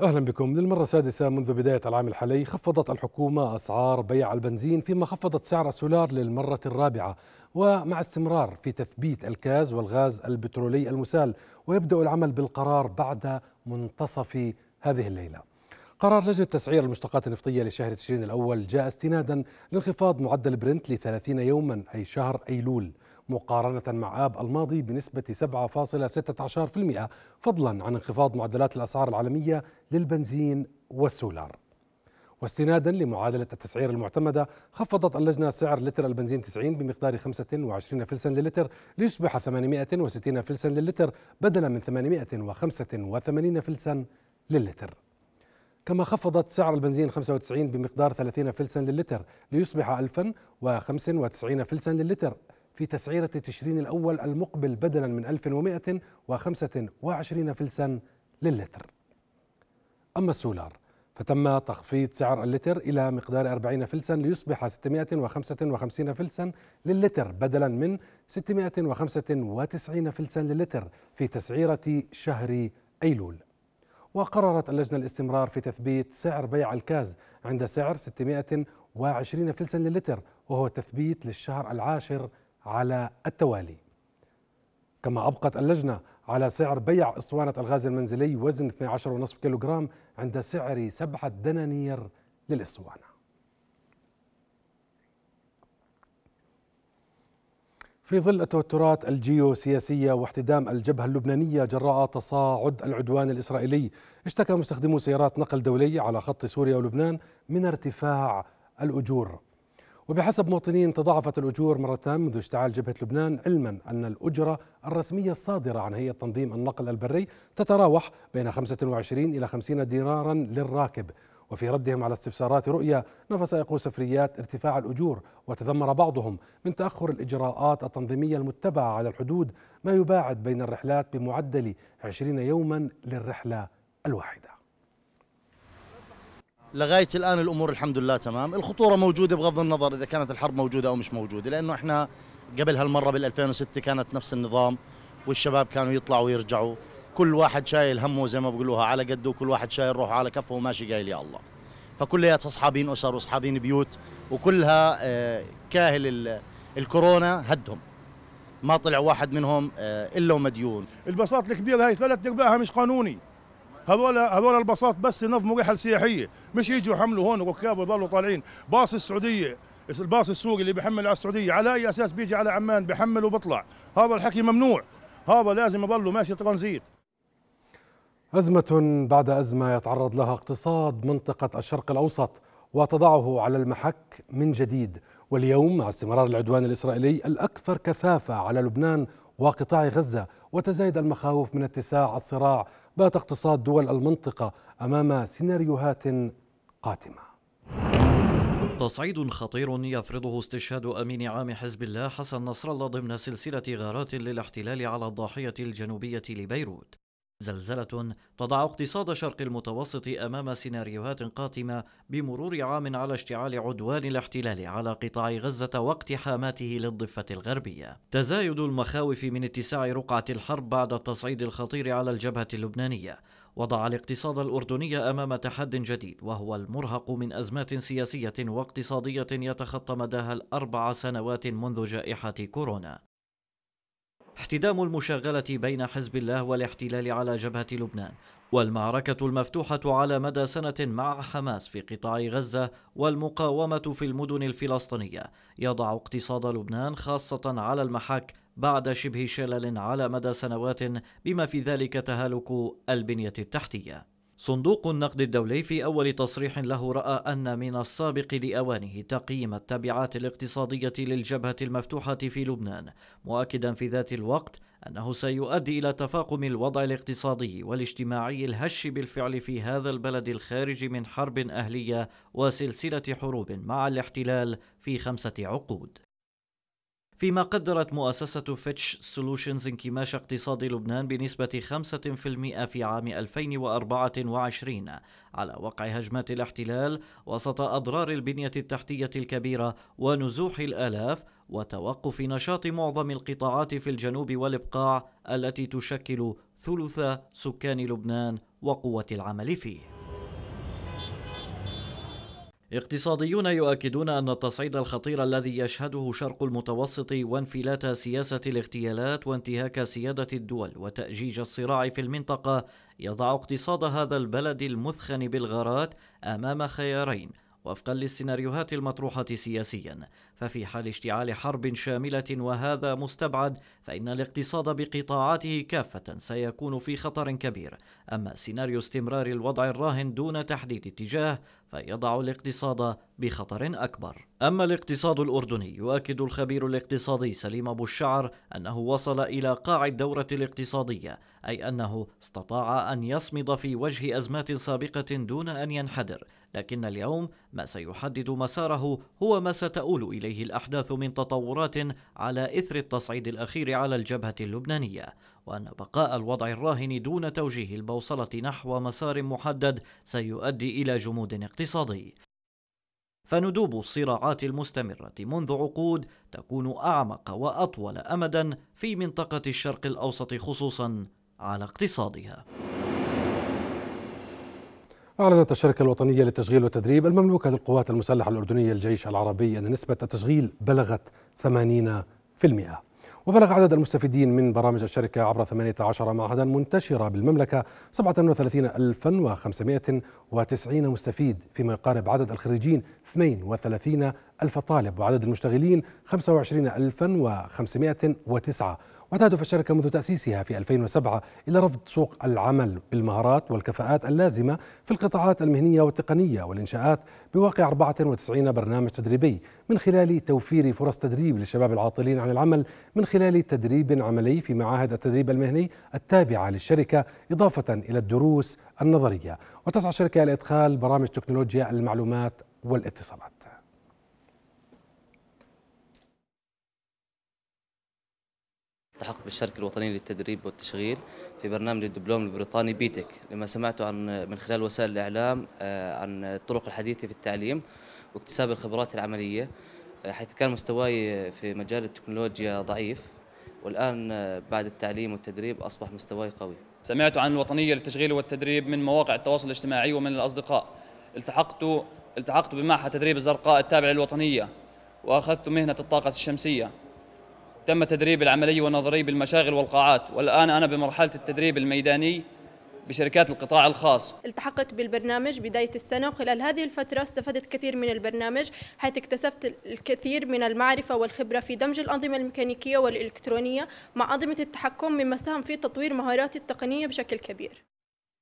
أهلا بكم للمرة السادسة منذ بداية العام الحالي خفضت الحكومة أسعار بيع البنزين فيما خفضت سعر السولار للمرة الرابعة ومع استمرار في تثبيت الكاز والغاز البترولي المسال ويبدأ العمل بالقرار بعد منتصف هذه الليلة قرار لجنة تسعير المشتقات النفطية لشهر تشرين الأول جاء استنادا لانخفاض معدل برنت ل 30 يوما أي شهر أيلول مقارنة مع آب الماضي بنسبة 7.16% فضلا عن انخفاض معدلات الأسعار العالمية للبنزين والسولار واستنادا لمعادلة التسعير المعتمدة خفضت اللجنة سعر لتر البنزين 90 بمقدار 25 فلسا للتر ليصبح 860 فلسا للتر بدلا من 885 فلسا للتر كما خفضت سعر البنزين 95 بمقدار 30 فلسا للتر ليصبح 1095 فلسا للتر في تسعيرة تشرين الأول المقبل بدلا من 1125 فلسا للتر أما السولار فتم تخفيض سعر اللتر إلى مقدار 40 فلسا ليصبح 655 فلسا للتر بدلا من 695 فلسا للتر في تسعيرة شهر أيلول وقررت اللجنة الاستمرار في تثبيت سعر بيع الكاز عند سعر 620 فلسا للتر وهو تثبيت للشهر العاشر على التوالي كما أبقت اللجنة على سعر بيع اسطوانة الغاز المنزلي وزن 12.5 كيلوغرام عند سعر سبعة دنانير للاسطوانه في ظل التوترات الجيوسياسية واحتدام الجبهة اللبنانية جراء تصاعد العدوان الإسرائيلي اشتكى مستخدمو سيارات نقل دولي على خط سوريا ولبنان من ارتفاع الأجور وبحسب مواطنين تضاعفت الأجور مرة منذ اشتعال جبهة لبنان علما أن الأجرة الرسمية الصادرة عن هيئة تنظيم النقل البري تتراوح بين 25 إلى 50 دينارا للراكب وفي ردهم على استفسارات رؤيا نفى يقول سفريات ارتفاع الأجور وتذمر بعضهم من تأخر الإجراءات التنظيمية المتبعة على الحدود ما يباعد بين الرحلات بمعدل 20 يوما للرحلة الواحدة لغايه الان الامور الحمد لله تمام، الخطوره موجوده بغض النظر اذا كانت الحرب موجوده او مش موجوده، لانه احنا قبل هالمره بال 2006 كانت نفس النظام والشباب كانوا يطلعوا ويرجعوا، كل واحد شايل همه زي ما بقولوها على قده وكل واحد شايل روحه على كفه وماشي قايل يا الله. فكلياتها اصحابين اسر واصحابين بيوت وكلها آه، كاهل الكورونا هدهم. ما طلع واحد منهم آه، الا ومديون. البساط الكبيره هاي ثلاث ارباعها مش قانوني. هذول هذول الباصات بس ينظموا رحل سياحيه مش يجوا حملوا هون ركاب ويضلوا طالعين باص السعوديه الباص السوقي اللي بحمل على السعوديه على اي اساس بيجي على عمان بحمل وبطلع هذا الحكي ممنوع هذا لازم يظلوا ماشي ترانزيت أزمة بعد أزمة يتعرض لها اقتصاد منطقة الشرق الأوسط وتضعه على المحك من جديد واليوم مع استمرار العدوان الإسرائيلي الأكثر كثافة على لبنان وقطاع غزة وتزايد المخاوف من اتساع الصراع بات اقتصاد دول المنطقة أمام سيناريوهات قاتمة تصعيد خطير يفرضه استشهاد امين عام حزب الله حسن نصر الله ضمن سلسله غارات للاحتلال على الضاحيه الجنوبيه لبيروت زلزلة تضع اقتصاد شرق المتوسط أمام سيناريوهات قاتمة بمرور عام على اشتعال عدوان الاحتلال على قطاع غزة واقتحاماته للضفة الغربية تزايد المخاوف من اتساع رقعة الحرب بعد التصعيد الخطير على الجبهة اللبنانية وضع الاقتصاد الأردني أمام تحد جديد وهو المرهق من أزمات سياسية واقتصادية يتخطى مداها الأربع سنوات منذ جائحة كورونا احتدام المشغلة بين حزب الله والاحتلال على جبهة لبنان والمعركة المفتوحة على مدى سنة مع حماس في قطاع غزة والمقاومة في المدن الفلسطينية يضع اقتصاد لبنان خاصة على المحك بعد شبه شلل على مدى سنوات بما في ذلك تهالك البنية التحتية صندوق النقد الدولي في أول تصريح له رأى أن من السابق لأوانه تقييم التبعات الاقتصادية للجبهة المفتوحة في لبنان مؤكدا في ذات الوقت أنه سيؤدي إلى تفاقم الوضع الاقتصادي والاجتماعي الهش بالفعل في هذا البلد الخارج من حرب أهلية وسلسلة حروب مع الاحتلال في خمسة عقود فيما قدرت مؤسسة فيتش سولوشنز انكماش اقتصاد لبنان بنسبة 5% في عام 2024 على وقع هجمات الاحتلال وسط أضرار البنية التحتية الكبيرة ونزوح الآلاف وتوقف نشاط معظم القطاعات في الجنوب والإبقاع التي تشكل ثلث سكان لبنان وقوة العمل فيه اقتصاديون يؤكدون أن التصعيد الخطير الذي يشهده شرق المتوسط وانفلات سياسة الاغتيالات وانتهاك سيادة الدول وتأجيج الصراع في المنطقة يضع اقتصاد هذا البلد المثخن بالغارات أمام خيارين وفقا للسيناريوهات المطروحة سياسيا ففي حال اشتعال حرب شاملة وهذا مستبعد فإن الاقتصاد بقطاعاته كافة سيكون في خطر كبير أما سيناريو استمرار الوضع الراهن دون تحديد اتجاه فيضع الاقتصاد بخطر أكبر أما الاقتصاد الأردني يؤكد الخبير الاقتصادي سليم أبو الشعر أنه وصل إلى قاع الدورة الاقتصادية أي أنه استطاع أن يصمد في وجه أزمات سابقة دون أن ينحدر لكن اليوم ما سيحدد مساره هو ما ستؤول إلى إليه الأحداث من تطورات على إثر التصعيد الأخير على الجبهة اللبنانية وأن بقاء الوضع الراهن دون توجيه البوصلة نحو مسار محدد سيؤدي إلى جمود اقتصادي فندوب الصراعات المستمرة منذ عقود تكون أعمق وأطول أمدا في منطقة الشرق الأوسط خصوصا على اقتصادها أعلنت الشركة الوطنية للتشغيل والتدريب المملوكة للقوات المسلحة الأردنية الجيش العربي أن نسبة التشغيل بلغت 80% وبلغ عدد المستفيدين من برامج الشركة عبر 18 معهدا منتشرة بالمملكة 37590 مستفيد فيما يقارب عدد الخريجين 32000 طالب وعدد المشتغلين 25509 وتهدف الشركة منذ تأسيسها في 2007 إلى رفض سوق العمل بالمهارات والكفاءات اللازمة في القطاعات المهنية والتقنية والإنشاءات بواقع 94 برنامج تدريبي من خلال توفير فرص تدريب للشباب العاطلين عن العمل من خلال تدريب عملي في معاهد التدريب المهني التابعة للشركة إضافة إلى الدروس النظرية وتسعى الشركة لإدخال برامج تكنولوجيا المعلومات والاتصالات التحقت بالشركة الوطنية للتدريب والتشغيل في برنامج الدبلوم البريطاني بيتك لما سمعت عن من خلال وسائل الإعلام آه، عن الطرق الحديثة في التعليم واكتساب الخبرات العملية آه، حيث كان مستواي في مجال التكنولوجيا ضعيف والآن آه، بعد التعليم والتدريب أصبح مستواي قوي سمعت عن الوطنية للتشغيل والتدريب من مواقع التواصل الاجتماعي ومن الأصدقاء التحقت التحقت بمعهد تدريب الزرقاء التابع للوطنية وأخذت مهنة الطاقة الشمسية تم تدريب العملي والنظري بالمشاغل والقاعات والآن أنا بمرحلة التدريب الميداني بشركات القطاع الخاص التحقت بالبرنامج بداية السنة وخلال هذه الفترة استفدت كثير من البرنامج حيث اكتسبت الكثير من المعرفة والخبرة في دمج الأنظمة الميكانيكية والإلكترونية مع أنظمة التحكم مما ساهم في تطوير مهاراتي التقنية بشكل كبير